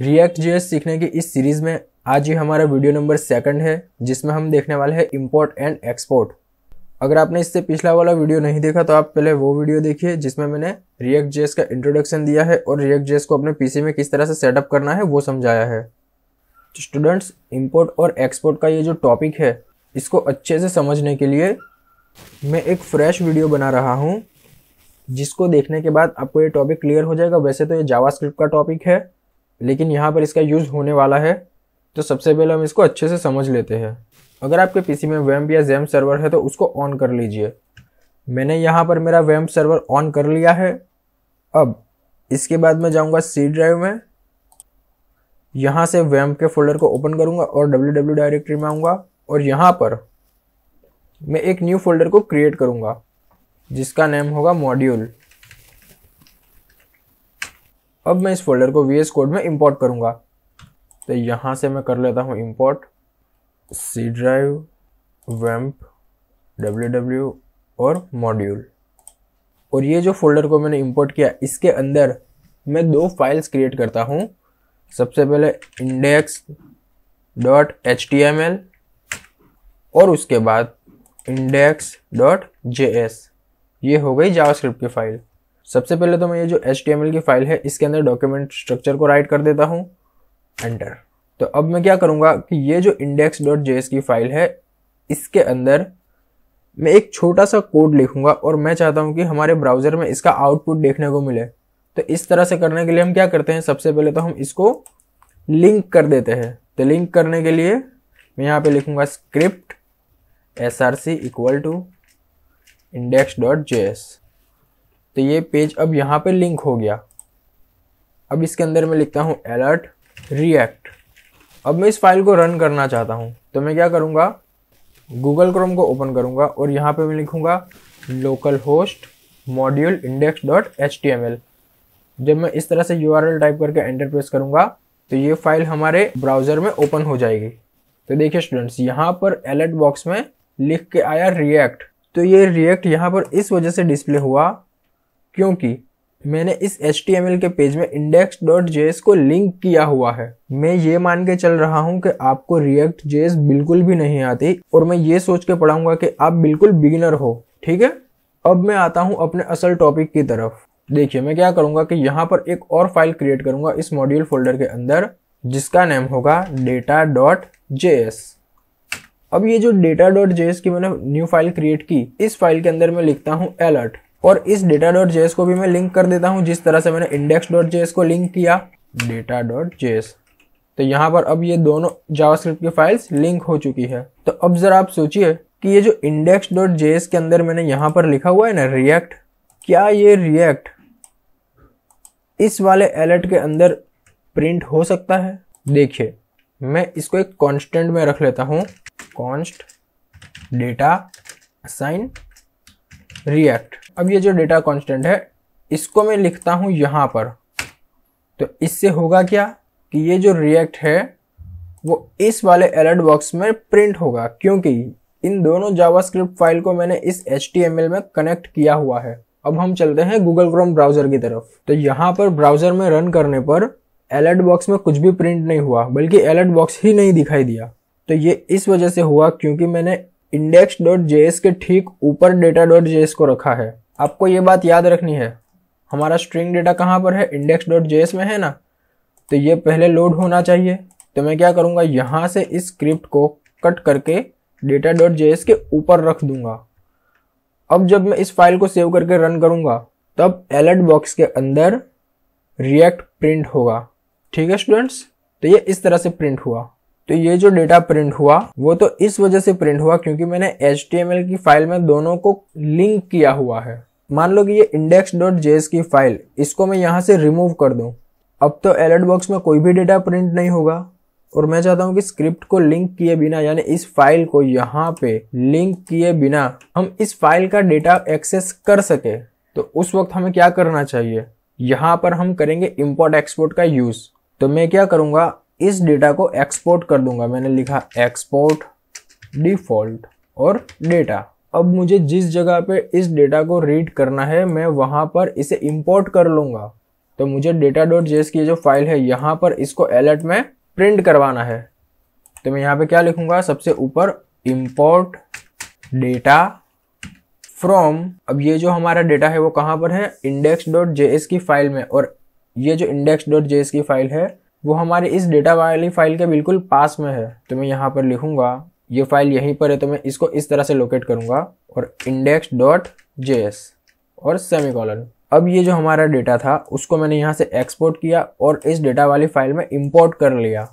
react JS सीखने की इस सीरीज में आज ये हमारा वीडियो नंबर सेकंड है जिसमें हम देखने वाले हैं इम्पोर्ट एंड एक्सपोर्ट अगर आपने इससे पिछला वाला वीडियो नहीं देखा तो आप पहले वो वीडियो देखिए जिसमें मैंने रिएक्ट जेस का इंट्रोडक्शन दिया है और रिएक्ट जेस को अपने पीसी में किस तरह से सेटअप करना है वो समझाया है तो स्टूडेंट्स इम्पोर्ट और एक्सपोर्ट का ये जो टॉपिक है इसको अच्छे से समझने के लिए मैं एक फ्रेश वीडियो बना रहा हूँ जिसको देखने के बाद आपको ये टॉपिक क्लियर हो जाएगा वैसे तो ये जावा का टॉपिक है लेकिन यहाँ पर इसका यूज़ होने वाला है तो सबसे पहले हम इसको अच्छे से समझ लेते हैं अगर आपके पीसी में वैम्प या जैम सर्वर है तो उसको ऑन कर लीजिए मैंने यहाँ पर मेरा वैम्प सर्वर ऑन कर लिया है अब इसके बाद मैं जाऊँगा सी ड्राइव में यहाँ से वैम्प के फोल्डर को ओपन करूँगा और डब्ल्यू डब्ल्यू डायरेक्टरी में आऊँगा और यहाँ पर मैं एक न्यू फोल्डर को क्रिएट करूँगा जिसका नेम होगा मॉड्यूल अब मैं इस फोल्डर को वी कोड में इम्पोर्ट करूँगा तो यहाँ से मैं कर लेता हूँ इम्पोर्ट सी ड्राइव वैम्प डब्ल्यू डब्ल्यू और मॉड्यूल और ये जो फोल्डर को मैंने इम्पोर्ट किया इसके अंदर मैं दो फाइल्स क्रिएट करता हूँ सबसे पहले index dot H T M L और उसके बाद इंडेक्स डॉट जे एस ये हो गई जावास्क्रिप्ट की फाइल सबसे पहले तो मैं ये जो एच की फाइल है इसके अंदर डॉक्यूमेंट स्ट्रक्चर को राइट कर देता हूँ एंटर तो अब मैं क्या करूँगा कि ये जो इंडेक्स डॉट जे की फाइल है इसके अंदर मैं एक छोटा सा कोड लिखूंगा और मैं चाहता हूँ कि हमारे ब्राउजर में इसका आउटपुट देखने को मिले तो इस तरह से करने के लिए हम क्या करते हैं सबसे पहले तो हम इसको लिंक कर देते हैं तो लिंक करने के लिए मैं यहाँ पे लिखूंगा script S R C equal to index dot J S तो ये पेज अब यहाँ पे लिंक हो गया अब इसके अंदर मैं लिखता हूँ अलर्ट रिएक्ट अब मैं इस फाइल को रन करना चाहता हूँ तो मैं क्या करूँगा गूगल क्रोम को ओपन करूँगा और यहाँ पे मैं लिखूँगा local host module index dot H T M L जब मैं इस तरह से यू आर एल टाइप करके एंटर प्रेस करूँगा तो ये फाइल हमारे ब्राउज़र में ओपन हो जाएगी तो देखिए स्टूडेंट्स यहाँ पर अलर्ट बॉक्स में लिख के आया रिएक्ट तो ये रिएक्ट यहाँ पर इस वजह से डिस्प्ले हुआ क्योंकि मैंने इस एच के पेज में इंडेक्स डॉट जेएस को लिंक किया हुआ है मैं ये मान के चल रहा हूँ कि आपको रिएक्ट जेएस बिल्कुल भी नहीं आती और मैं ये सोच के पढ़ाऊंगा कि आप बिल्कुल बिगिनर हो ठीक है अब मैं आता हूँ अपने असल टॉपिक की तरफ देखिए मैं क्या करूँगा कि यहाँ पर एक और फाइल क्रिएट करूंगा इस मॉड्यूल फोल्डर के अंदर जिसका नेम होगा डेटा डॉट जेएस अब ये जो डेटा डॉट जेएस की मैंने न्यू फाइल क्रिएट की इस फाइल के अंदर मैं लिखता हूँ अलर्ट और इस डेटा डॉट जेएस को भी मैं लिंक कर देता हूँ जिस तरह से मैंने इंडेक्स डॉट जेएस को लिंक किया डेटा डॉट जेएस तो यहाँ पर अब ये दोनों जावास्क्रिप्ट की फाइल्स लिंक हो चुकी है तो अब जरा आप सोचिए कि ये जो इंडेक्स डॉट जेएस के अंदर मैंने यहाँ पर लिखा हुआ है ना रिएक्ट क्या ये रिएक्ट इस वाले एलर्ट के अंदर प्रिंट हो सकता है देखिए मैं इसको एक कॉन्स्टेंट में रख लेता हूँ कॉन्स्ट डेटा साइन रिएक्ट अब ये जो डेटा कांस्टेंट है इसको मैं लिखता हूँ यहाँ पर तो इससे होगा क्या कि ये जो रिएक्ट है वो इस वाले अलर्ट बॉक्स में प्रिंट होगा क्योंकि इन दोनों जावास्क्रिप्ट फाइल को मैंने इस एच में कनेक्ट किया हुआ है अब हम चलते हैं गूगल क्रोम ब्राउजर की तरफ तो यहाँ पर ब्राउजर में रन करने पर अलर्ट बॉक्स में कुछ भी प्रिंट नहीं हुआ बल्कि अलर्ट बॉक्स ही नहीं दिखाई दिया तो ये इस वजह से हुआ क्योंकि मैंने इंडेक्स डॉट जेएस के ठीक ऊपर डेटा डॉट जेएस को रखा है आपको ये बात याद रखनी है हमारा स्ट्रिंग डेटा कहाँ पर है इंडेक्स डॉट जेएस में है ना तो ये पहले लोड होना चाहिए तो मैं क्या करूँगा यहाँ से इस स्क्रिप्ट को कट करके डेटा डॉट जेएस के ऊपर रख दूंगा अब जब मैं इस फाइल को सेव करके रन करूँगा तब एलर्ट बॉक्स के अंदर रिएक्ट प्रिंट होगा ठीक है स्टूडेंट्स तो ये इस तरह से प्रिंट हुआ तो ये जो डेटा प्रिंट हुआ वो तो इस वजह से प्रिंट हुआ क्योंकि मैंने एच की फाइल में दोनों को लिंक किया हुआ है मान लो कि ये इंडेक्स डॉट की फाइल इसको मैं यहाँ से रिमूव कर दूँ अब तो एलर्ट बॉक्स में कोई भी डेटा प्रिंट नहीं होगा और मैं चाहता हूँ कि स्क्रिप्ट को लिंक किए बिना यानी इस फाइल को यहाँ पे लिंक किए बिना हम इस फाइल का डेटा एक्सेस कर सके तो उस वक्त हमें क्या करना चाहिए यहाँ पर हम करेंगे इम्पोर्ट एक्सपोर्ट का यूज़ तो मैं क्या करूँगा इस डेटा को एक्सपोर्ट कर दूंगा मैंने लिखा एक्सपोर्ट डिफॉल्ट और डेटा अब मुझे जिस जगह पे इस डेटा को रीड करना है मैं वहाँ पर इसे इंपोर्ट कर लूँगा तो मुझे डेटा डॉट जेस की जो फाइल है यहाँ पर इसको एलर्ट में प्रिंट करवाना है तो मैं यहाँ पे क्या लिखूँगा सबसे ऊपर इम्पोर्ट डेटा फ्रॉम अब ये जो हमारा डेटा है वो कहाँ पर है इंडेक्स डॉट जेएस की फाइल में और ये जो इंडेक्स डॉट जे की फाइल है वो हमारे इस डेटा वाली फाइल के बिल्कुल पास में है तो मैं यहाँ पर लिखूंगा ये फाइल यहीं पर है तो मैं इसको इस तरह से लोकेट करूंगा और इंडेक्स डॉट जे एस और सेमी कॉलन अब ये जो हमारा डेटा था उसको मैंने यहाँ से एक्सपोर्ट किया और इस डेटा वाली फाइल में इम्पोर्ट कर लिया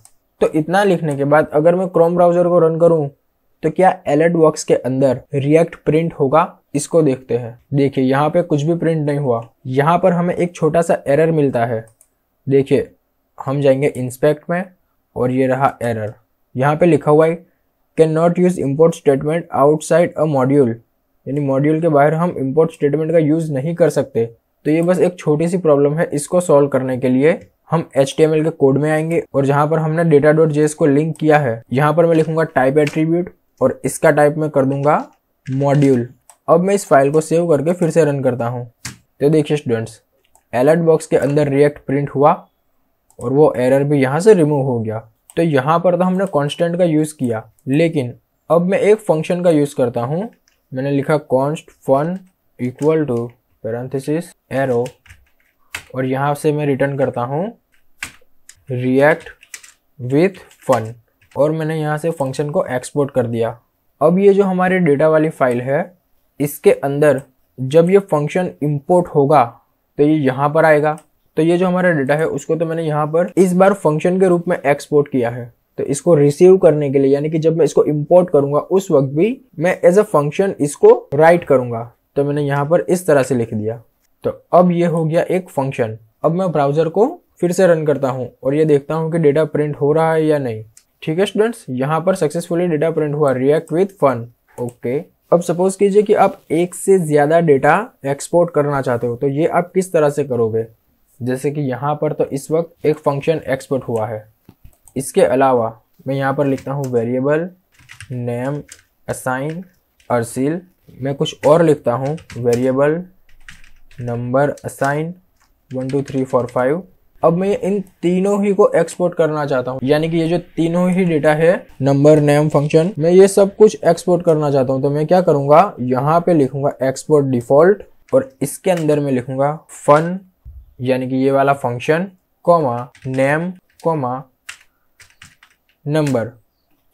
तो इतना लिखने के बाद अगर मैं क्रोम ब्राउजर को रन करूँ तो क्या एलर्ट बॉक्स के अंदर रिएक्ट प्रिंट होगा इसको देखते हैं देखिए यहाँ पे कुछ भी प्रिंट नहीं हुआ यहाँ पर हमें एक छोटा सा एरर मिलता है देखिए हम जाएंगे इंस्पेक्ट में और ये रहा एरर यहाँ पे लिखा हुआ है can not use import statement outside a module यानी मॉड्यूल के बाहर हम इम्पोर्ट स्टेटमेंट का यूज़ नहीं कर सकते तो ये बस एक छोटी सी प्रॉब्लम है इसको सॉल्व करने के लिए हम एच के कोड में आएंगे और जहाँ पर हमने डेटा डॉट जेस को लिंक किया है यहाँ पर मैं लिखूंगा टाइप एट्रीब्यूट और इसका टाइप में कर दूंगा मॉड्यूल अब मैं इस फाइल को सेव करके फिर से रन करता हूँ तो देखिए स्टूडेंट्स अलर्ट बॉक्स के अंदर रिएक्ट प्रिंट हुआ और वो एरर भी यहाँ से रिमूव हो गया तो यहाँ पर तो हमने कॉन्स्टेंट का यूज़ किया लेकिन अब मैं एक फंक्शन का यूज़ करता हूँ मैंने लिखा const fun equal to parenthesis arrow और यहाँ से मैं रिटर्न करता हूँ रिएक्ट विथ फन और मैंने यहाँ से फंक्शन को एक्सपोर्ट कर दिया अब ये जो हमारे डेटा वाली फाइल है इसके अंदर जब ये फंक्शन इम्पोर्ट होगा तो ये यहाँ पर आएगा तो ये जो हमारा डेटा है उसको तो मैंने यहाँ पर इस बार फंक्शन के रूप में एक्सपोर्ट किया है तो इसको रिसीव करने के लिए यानी कि जब मैं इसको इम्पोर्ट करूंगा उस वक्त भी मैं एज अ फंक्शन इसको राइट करूंगा तो मैंने यहाँ पर इस तरह से लिख दिया तो अब ये हो गया एक फंक्शन अब मैं ब्राउजर को फिर से रन करता हूँ और ये देखता हूँ कि डेटा प्रिंट हो रहा है या नहीं ठीक है स्टूडेंट्स यहाँ पर सक्सेसफुली डेटा प्रिंट हुआ रिएक्ट विथ फन ओके अब सपोज कीजिए कि आप एक से ज़्यादा डेटा एक्सपोर्ट करना चाहते हो तो ये आप किस तरह से करोगे जैसे कि यहाँ पर तो इस वक्त एक फंक्शन एक्सपोर्ट हुआ है इसके अलावा मैं यहाँ पर लिखता हूँ वेरिएबल नेम असाइन अरसील मैं कुछ और लिखता हूँ variable number assign one two three four five अब मैं इन तीनों ही को एक्सपोर्ट करना चाहता हूँ यानी कि ये जो तीनों ही डेटा है नंबर नेम फंक्शन मैं ये सब कुछ एक्सपोर्ट करना चाहता हूँ तो मैं क्या करूँगा यहाँ पे लिखूंगा एक्सपोर्ट डिफॉल्ट और इसके अंदर मैं लिखूंगा फन यानी कि ये वाला function comma name comma number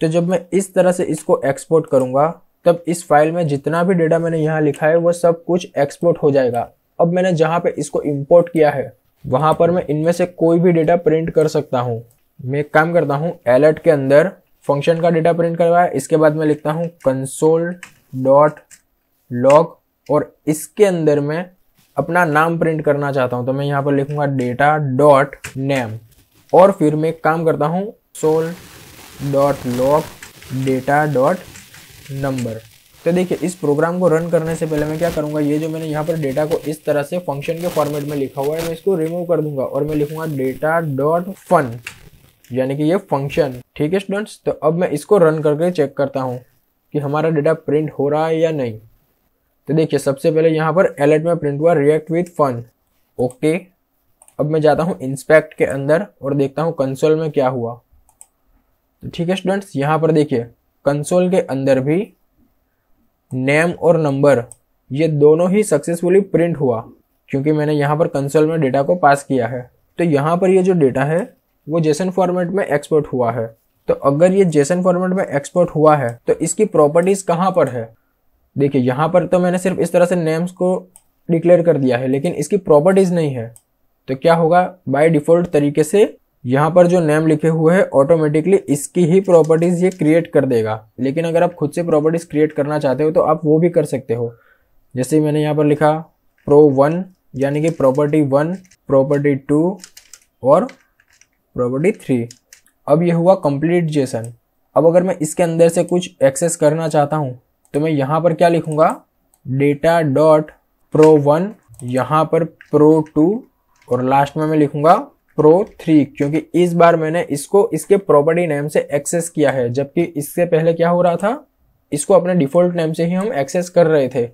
तो जब मैं इस तरह से इसको एक्सपोर्ट करूंगा तब इस फाइल में जितना भी डेटा मैंने यहाँ लिखा है वो सब कुछ एक्सपोर्ट हो जाएगा अब मैंने जहाँ पे इसको इंपोर्ट किया है वहाँ पर मैं इनमें से कोई भी डेटा प्रिंट कर सकता हूँ मैं एक काम करता हूँ एलर्ट के अंदर फंक्शन का डेटा प्रिंट करवाया इसके बाद मैं लिखता हूँ कंसोल डॉट लॉग और इसके अंदर मैं अपना नाम प्रिंट करना चाहता हूँ तो मैं यहाँ पर लिखूंगा डेटा डॉट नेम और फिर मैं काम करता हूँ console dot log data dot number तो देखिए इस प्रोग्राम को रन करने से पहले मैं क्या करूँगा ये जो मैंने यहाँ पर डेटा को इस तरह से फंक्शन के फॉर्मेट में लिखा हुआ है मैं इसको रिमूव कर दूंगा और मैं लिखूंगा डेटा डॉट फन यानी कि ये फंक्शन ठीक है स्टूडेंट्स तो अब मैं इसको रन करके चेक करता हूँ कि हमारा डेटा प्रिंट हो रहा है या नहीं तो देखिए सबसे पहले यहाँ पर एलर्ट में प्रिंट हुआ रिएक्ट विथ फन ओके अब मैं जाता हूँ इंस्पेक्ट के अंदर और देखता हूँ कंसोल में क्या हुआ तो ठीक है स्टूडेंट्स यहाँ पर देखिए कंसोल के अंदर भी नेम और नंबर ये दोनों ही सक्सेसफुली प्रिंट हुआ क्योंकि मैंने यहाँ पर कंसोल में डेटा को पास किया है तो यहाँ पर ये जो डेटा है वो जेसन फॉर्मेट में एक्सपोर्ट हुआ है तो अगर ये जेसन फॉर्मेट में एक्सपोर्ट हुआ है तो इसकी प्रॉपर्टीज कहाँ पर है देखिए यहाँ पर तो मैंने सिर्फ इस तरह से नेम्स को डिक्लेयर कर दिया है लेकिन इसकी प्रॉपर्टीज़ नहीं है तो क्या होगा बाय डिफ़ॉल्ट तरीके से यहाँ पर जो नेम लिखे हुए हैं ऑटोमेटिकली इसकी ही प्रॉपर्टीज़ ये क्रिएट कर देगा लेकिन अगर आप खुद से प्रॉपर्टीज़ क्रिएट करना चाहते हो तो आप वो भी कर सकते हो जैसे मैंने यहाँ पर लिखा प्रो वन यानी कि प्रॉपर्टी वन प्रॉपर्टी टू और प्रॉपर्टी थ्री अब ये हुआ कंप्लीट जेसन अब अगर मैं इसके अंदर से कुछ एक्सेस करना चाहता हूँ तो मैं यहां पर क्या लिखूंगा डेटा डॉट प्रो वन यहां पर प्रो टू और लास्ट में मैं लिखूंगा प्रो थ्री क्योंकि इस बार मैंने इसको इसके प्रॉपर्टी नेम से एक्सेस किया है जबकि इससे पहले क्या हो रहा था इसको अपने डिफॉल्ट नेम से ही हम एक्सेस कर रहे थे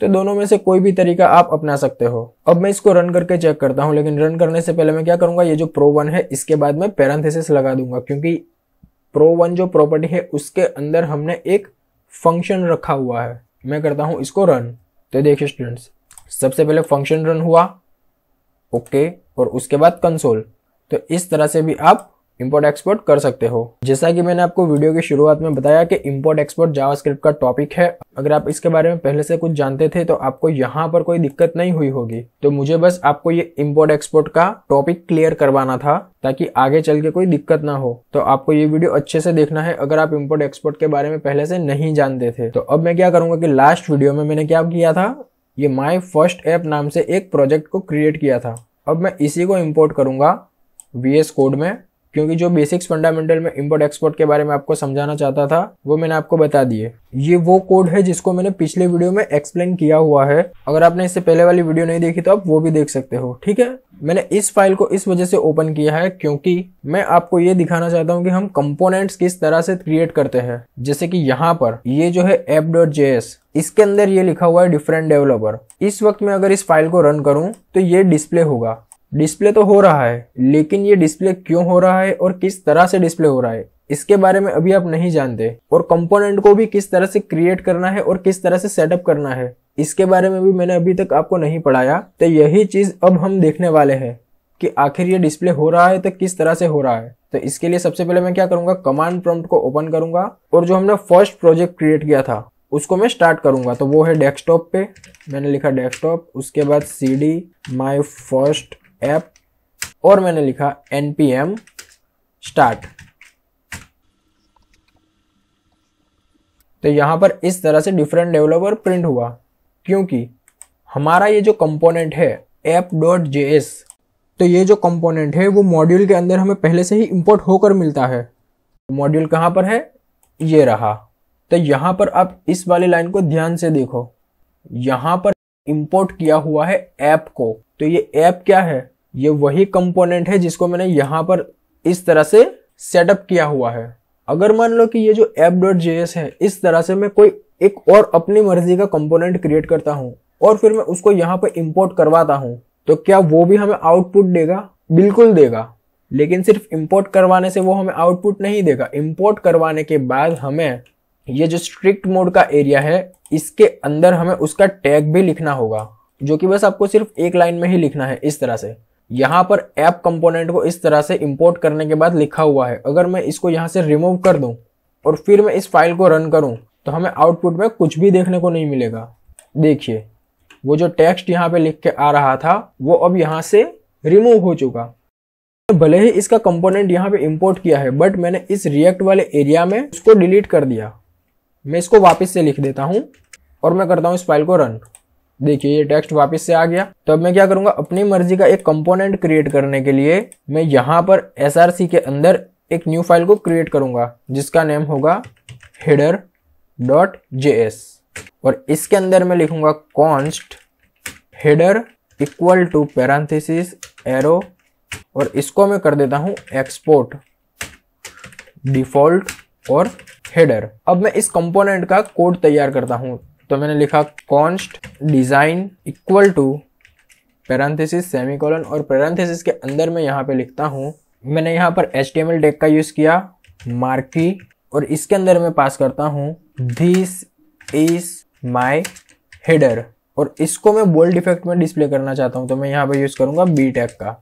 तो दोनों में से कोई भी तरीका आप अपना सकते हो अब मैं इसको रन करके चेक करता हूं लेकिन रन करने से पहले मैं क्या करूंगा ये जो प्रो वन है इसके बाद मैं पैरेंथेसिस लगा दूंगा क्योंकि प्रो वन जो प्रॉपर्टी है उसके अंदर हमने एक फंक्शन रखा हुआ है मैं करता हूँ इसको रन तो देखिए स्टूडेंट्स सबसे पहले फंक्शन रन हुआ ओके और उसके बाद कंसोल तो इस तरह से भी आप इंपोर्ट एक्सपोर्ट कर सकते हो जैसा कि मैंने आपको वीडियो की शुरुआत में बताया कि इंपोर्ट एक्सपोर्ट जावास्क्रिप्ट का टॉपिक है अगर आप इसके बारे में पहले से कुछ जानते थे तो आपको यहाँ पर कोई दिक्कत नहीं हुई होगी तो मुझे बस आपको ये इम्पोर्ट एक्सपोर्ट का टॉपिक क्लियर करवाना था ताकि आगे चल के कोई दिक्कत ना हो तो आपको ये वीडियो अच्छे से देखना है अगर आप इम्पोर्ट एक्सपोर्ट के बारे में पहले से नहीं जानते थे तो अब मैं क्या करूंगा कि लास्ट वीडियो में मैंने क्या किया था ये माई फर्स्ट ऐप नाम से एक प्रोजेक्ट को क्रिएट किया था अब मैं इसी को इम्पोर्ट करूंगा वी कोड में क्योंकि जो बेसिक्स फंडामेंटल में इम्पोर्ट एक्सपोर्ट के बारे में आपको समझाना चाहता था वो मैंने आपको बता दिए ये वो कोड है जिसको मैंने पिछले वीडियो में एक्सप्लेन किया हुआ है अगर आपने इससे पहले वाली वीडियो नहीं देखी तो आप वो भी देख सकते हो ठीक है मैंने इस फाइल को इस वजह से ओपन किया है क्योंकि मैं आपको ये दिखाना चाहता हूँ कि हम कंपोनेंट्स किस तरह से क्रिएट करते हैं जैसे कि यहाँ पर ये जो है एप डॉट जे एस इसके अंदर ये लिखा हुआ है डिफरेंट डेवलपर इस वक्त मैं अगर इस फाइल को रन करूँ तो ये डिस्प्ले होगा डिस्प्ले तो हो रहा है लेकिन ये डिस्प्ले क्यों हो रहा है और किस तरह से डिस्प्ले हो रहा है इसके बारे में अभी आप नहीं जानते और कंपोनेंट को भी किस तरह से क्रिएट करना है और किस तरह से सेटअप करना है इसके बारे में भी मैंने अभी तक आपको नहीं पढ़ाया तो यही चीज अब हम देखने वाले हैं कि आखिर ये डिस्प्ले हो रहा है तो किस तरह से हो रहा है तो इसके लिए सबसे पहले मैं क्या करूंगा कमांड प्रॉम्प्ट को ओपन करूंगा और जो हमने फर्स्ट प्रोजेक्ट क्रिएट किया था उसको मैं स्टार्ट करूंगा तो वो है डेस्कटॉप पे मैंने लिखा डेस्कटॉप उसके बाद C D my first app और मैंने लिखा एन पी एम स्टार्ट तो यहां पर इस तरह से डिफरेंट डेवलपर प्रिंट हुआ क्योंकि हमारा ये जो कंपोनेंट है एप डॉट जे एस तो ये जो कंपोनेंट है वो मॉड्यूल के अंदर हमें पहले से ही इंपोर्ट होकर मिलता है मॉड्यूल कहां पर है ये रहा तो यहां पर आप इस वाली लाइन को ध्यान से देखो यहां पर इंपोर्ट किया हुआ है ऐप को तो ये ऐप क्या है ये वही कंपोनेंट है जिसको मैंने यहाँ पर इस तरह से सेटअप किया हुआ है अगर मान लो कि ये जो एप डॉट जेएस है इस तरह से मैं कोई एक और अपनी मर्जी का कंपोनेंट क्रिएट करता हूँ और फिर मैं उसको यहाँ पर इम्पोर्ट करवाता हूँ तो क्या वो भी हमें आउटपुट देगा बिल्कुल देगा लेकिन सिर्फ इम्पोर्ट करवाने से वो हमें आउटपुट नहीं देगा इंपोर्ट करवाने के बाद हमें ये जो स्ट्रिक्ट मोड का एरिया है इसके अंदर हमें उसका टैग भी लिखना होगा जो कि बस आपको सिर्फ एक लाइन में ही लिखना है इस तरह से यहाँ पर ऐप कंपोनेंट को इस तरह से इंपोर्ट करने के बाद लिखा हुआ है अगर मैं इसको यहाँ से रिमूव कर दूँ और फिर मैं इस फाइल को रन करूँ तो हमें आउटपुट में कुछ भी देखने को नहीं मिलेगा देखिए वो जो टेक्स्ट यहाँ पे लिख के आ रहा था वो अब यहाँ से रिमूव हो चुका भले ही इसका कंपोनेंट यहाँ पे इंपोर्ट किया है बट मैंने इस रिएक्ट वाले एरिया में इसको डिलीट कर दिया मैं इसको वापस से लिख देता हूँ और मैं करता हूँ इस फाइल को रन देखिए ये टेक्स्ट वापस से आ गया तो अब मैं क्या करूंगा अपनी मर्जी का एक कंपोनेंट क्रिएट करने के लिए मैं यहाँ पर एस के अंदर एक न्यू फाइल को क्रिएट करूंगा जिसका नेम होगा हेडर डॉट जे और इसके अंदर मैं लिखूंगा const header equal to parenthesis arrow और इसको मैं कर देता हूं एक्सपोर्ट डिफॉल्ट और हेडर अब मैं इस कंपोनेंट का कोड तैयार करता हूं तो मैंने लिखा const design equal to parenthesis semicolon और पैरांथेसिस के अंदर मैं यहाँ पे लिखता हूँ मैंने यहाँ पर एच टैग का यूज़ किया मार्की और इसके अंदर मैं पास करता हूँ दिस इज माई हेडर और इसको मैं बोल्ड इफेक्ट में डिस्प्ले करना चाहता हूँ तो मैं यहाँ पर यूज़ करूंगा बी टैग का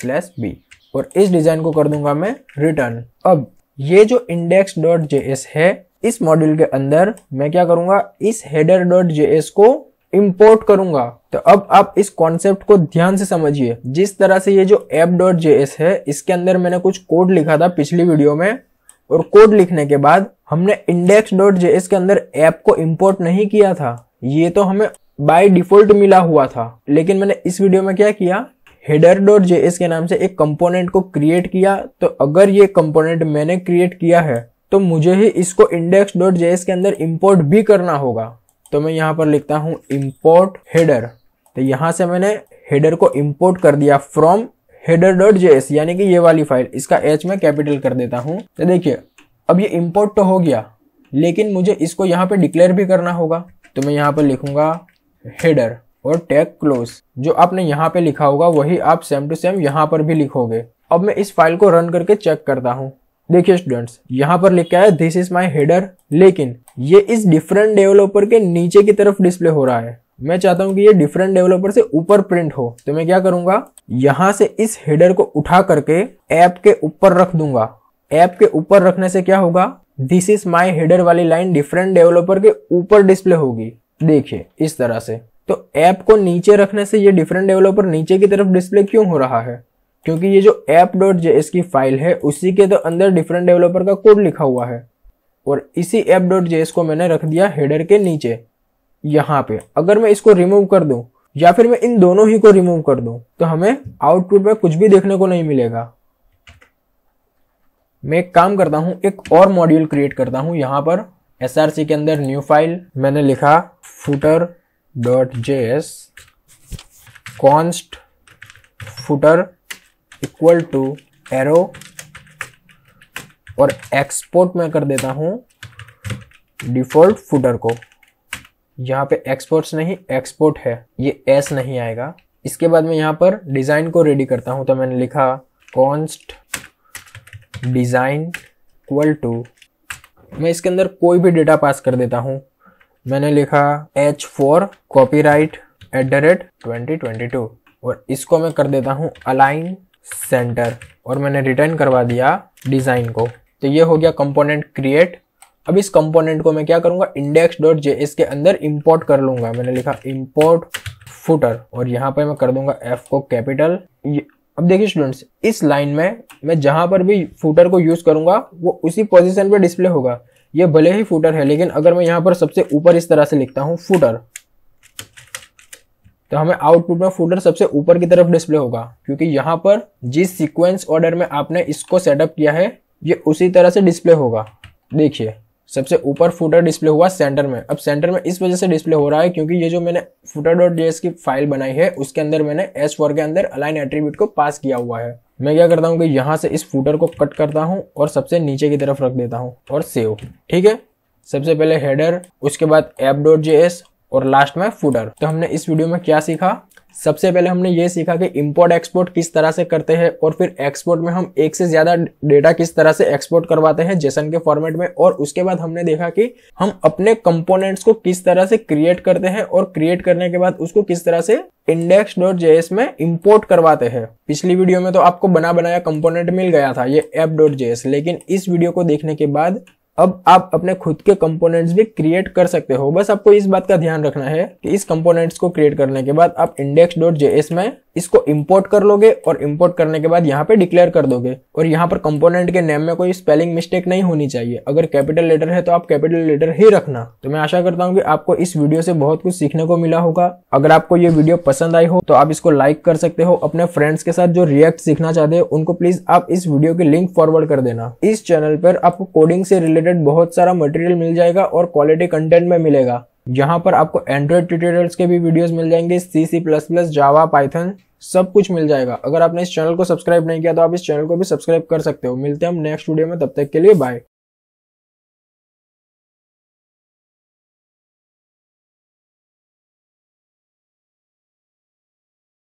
स्लैश बी और इस डिज़ाइन को कर दूंगा मैं रिटर्न अब ये जो इंडेक्स डॉट जे एस है इस मॉड्यूल के अंदर मैं क्या करूंगा इस हेडर डॉट जेएस को इम्पोर्ट करूंगा तो अब आप इस कॉन्सेप्ट को ध्यान से समझिए जिस तरह से ये जो एप डॉट जेएस है इसके अंदर मैंने कुछ कोड लिखा था पिछली वीडियो में और कोड लिखने के बाद हमने इंडेक्स डॉट जेएस के अंदर ऐप को इम्पोर्ट नहीं किया था ये तो हमें बाय डिफॉल्ट मिला हुआ था लेकिन मैंने इस वीडियो में क्या किया हेडर डॉट जेएस के नाम से एक कंपोनेंट को क्रिएट किया तो अगर ये कंपोनेंट मैंने क्रिएट किया है तो मुझे ही इसको इंडेक्स डॉट जेएस के अंदर इंपोर्ट भी करना होगा तो मैं यहां पर लिखता हूं इंपोर्ट हेडर तो यहां से मैंने हेडर को इंपोर्ट कर दिया फ्रॉम हेडर डॉट जेएस यानी कि ये वाली फाइल इसका एच में कैपिटल कर देता हूं तो देखिए अब ये इंपोर्ट तो हो गया लेकिन मुझे इसको यहां पे डिक्लेयर भी करना होगा तो मैं यहाँ पर लिखूंगा हेडर और टैग क्लोज जो आपने यहां पे लिखा होगा वही आप सेम टू सेम यहां पर भी लिखोगे अब मैं इस फाइल को रन करके चेक करता हूं देखिए स्टूडेंट्स यहाँ पर लिखा है दिस इज माई हेडर लेकिन ये इस डिफरेंट डेवलपर के नीचे की तरफ डिस्प्ले हो रहा है मैं चाहता हूँ कि ये डिफरेंट डेवलपर से ऊपर प्रिंट हो तो मैं क्या करूंगा यहाँ से इस हेडर को उठा करके ऐप के ऊपर रख दूंगा ऐप के ऊपर रखने से क्या होगा दिस इज माई हेडर वाली लाइन डिफरेंट डेवलपर के ऊपर डिस्प्ले होगी देखिए इस तरह से तो ऐप को नीचे रखने से ये डिफरेंट डेवलपर नीचे की तरफ डिस्प्ले क्यों हो रहा है क्योंकि ये जो ऐप डॉट जे की फाइल है उसी के तो अंदर डिफरेंट डेवलपर का कोड लिखा हुआ है और इसी ऐप डॉट जे को मैंने रख दिया हेडर के नीचे यहाँ पे अगर मैं इसको रिमूव कर दूँ या फिर मैं इन दोनों ही को रिमूव कर दूँ तो हमें आउटपुट में कुछ भी देखने को नहीं मिलेगा मैं एक काम करता हूं एक और मॉड्यूल क्रिएट करता हूं यहां पर एस के अंदर न्यू फाइल मैंने लिखा footer dot J S const footer equal to arrow और एक्सपोर्ट मैं कर देता हूं डिफॉल्ट फुटर को यहाँ पे एक्सपोर्ट्स नहीं एक्सपोर्ट है ये एस नहीं आएगा इसके बाद मैं यहाँ पर डिज़ाइन को रेडी करता हूं तो मैंने लिखा कॉन्स्ट डिज़ाइन इक्वल टू मैं इसके अंदर कोई भी डेटा पास कर देता हूं मैंने लिखा H four copyright at the rate twenty twenty two और इसको मैं कर देता हूँ अलाइन सेंटर और मैंने रिटर्न करवा दिया डिज़ाइन को तो ये हो गया कंपोनेंट क्रिएट अब इस कंपोनेंट को मैं क्या करूँगा इंडेक्स डॉट जे एस के अंदर इम्पोर्ट कर लूँगा मैंने लिखा इम्पोर्ट फुटर और यहाँ पर मैं कर दूंगा एफ को कैपिटल अब देखिए स्टूडेंट्स इस लाइन में मैं जहाँ पर भी फूटर को यूज़ करूँगा वो उसी पोजिशन पर डिस्प्ले होगा ये भले ही फूटर है लेकिन अगर मैं यहाँ पर सबसे ऊपर इस तरह से लिखता हूँ फूटर तो हमें आउटपुट में फोल्डर सबसे ऊपर की तरफ डिस्प्ले होगा क्योंकि यहाँ पर जिस सीक्वेंस ऑर्डर में आपने इसको सेटअप किया है ये उसी तरह से डिस्प्ले होगा देखिए सबसे ऊपर फूटर डिस्प्ले हुआ सेंटर में अब सेंटर में इस वजह से डिस्प्ले हो रहा है क्योंकि ये जो मैंने फूटर डॉट जेएस की फाइल बनाई है उसके अंदर मैंने एस फोर के अंदर अलाइन एट्रीब्यूट को पास किया हुआ है मैं क्या करता हूँ कि यहाँ से इस फूटर को कट करता हूँ और सबसे नीचे की तरफ रख देता हूँ और सेव ठीक है सबसे पहले हेडर उसके बाद एप डॉट जे एस और लास्ट में फूडर तो हमने इस वीडियो में क्या सीखा सबसे पहले हमने ये सीखा कि इम्पोर्ट एक्सपोर्ट किस तरह से करते हैं और फिर एक्सपोर्ट में हम एक से ज़्यादा डेटा किस तरह से एक्सपोर्ट करवाते हैं जेसन के फॉर्मेट में और उसके बाद हमने देखा कि हम अपने कंपोनेंट्स को किस तरह से क्रिएट करते हैं और क्रिएट करने के बाद उसको किस तरह से इंडेक्स डॉट जेएस में इम्पोर्ट करवाते हैं पिछली वीडियो में तो आपको बना बनाया कंपोनेंट मिल गया था ये एप डॉट जेएस लेकिन इस वीडियो को देखने के बाद अब आप अपने खुद के कंपोनेंट्स भी क्रिएट कर सकते हो बस आपको इस बात का ध्यान रखना है कि इस कंपोनेंट्स को क्रिएट करने के बाद आप इंडेक्स डॉट जे एस में इसको इंपोर्ट कर लोगे और इंपोर्ट करने के बाद यहाँ पे डिक्लेयर कर दोगे और यहाँ पर कंपोनेंट के नेम में कोई स्पेलिंग मिस्टेक नहीं होनी चाहिए अगर कैपिटल लेटर है तो आप कैपिटल लेटर ही रखना तो मैं आशा करता हूँ कि आपको इस वीडियो से बहुत कुछ सीखने को मिला होगा अगर आपको ये वीडियो पसंद आई हो तो आप इसको लाइक कर सकते हो अपने फ्रेंड्स के साथ जो रिएक्ट सीखना चाहते हो उनको प्लीज आप इस वीडियो की लिंक फॉरवर्ड कर देना इस चैनल पर आपको कोडिंग से रिलेटेड बहुत सारा मटेरियल मिल जाएगा और क्वालिटी कंटेंट में मिलेगा यहाँ पर आपको एंड्रॉइड ट्यूटोरियल्स के भी वीडियोस मिल जाएंगे C C plus plus Java Python सब कुछ मिल जाएगा अगर आपने इस चैनल को सब्सक्राइब नहीं किया तो आप इस चैनल को भी सब्सक्राइब कर सकते हो मिलते हैं हम नेक्स्ट वीडियो में तब तक के लिए बाय